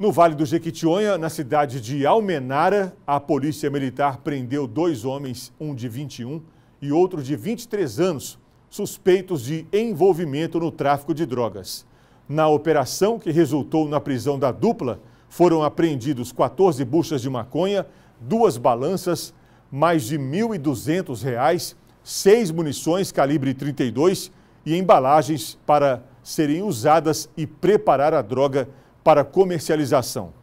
No Vale do Jequitinhonha, na cidade de Almenara, a polícia militar prendeu dois homens, um de 21 e outro de 23 anos, suspeitos de envolvimento no tráfico de drogas. Na operação que resultou na prisão da dupla, foram apreendidos 14 buchas de maconha, duas balanças, mais de R$ 1.200, seis munições calibre 32 e embalagens para serem usadas e preparar a droga para comercialização.